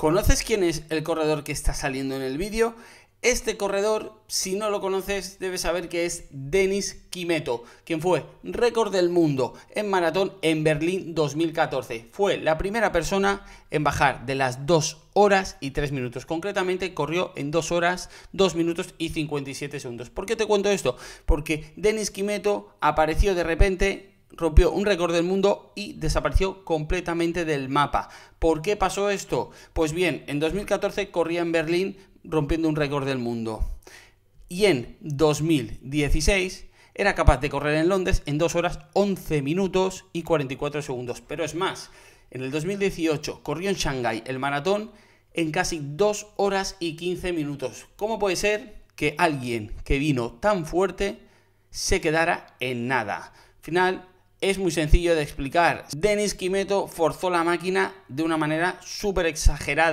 ¿Conoces quién es el corredor que está saliendo en el vídeo? Este corredor, si no lo conoces, debes saber que es Denis Quimeto, quien fue récord del mundo en maratón en Berlín 2014. Fue la primera persona en bajar de las 2 horas y 3 minutos. Concretamente, corrió en 2 horas, 2 minutos y 57 segundos. ¿Por qué te cuento esto? Porque Denis Quimeto apareció de repente rompió un récord del mundo y desapareció completamente del mapa. ¿Por qué pasó esto? Pues bien, en 2014 corría en Berlín rompiendo un récord del mundo. Y en 2016 era capaz de correr en Londres en 2 horas 11 minutos y 44 segundos. Pero es más, en el 2018 corrió en Shanghái el maratón en casi 2 horas y 15 minutos. ¿Cómo puede ser que alguien que vino tan fuerte se quedara en nada? final, es muy sencillo de explicar. Denis Kimeto forzó la máquina de una manera súper exagerada.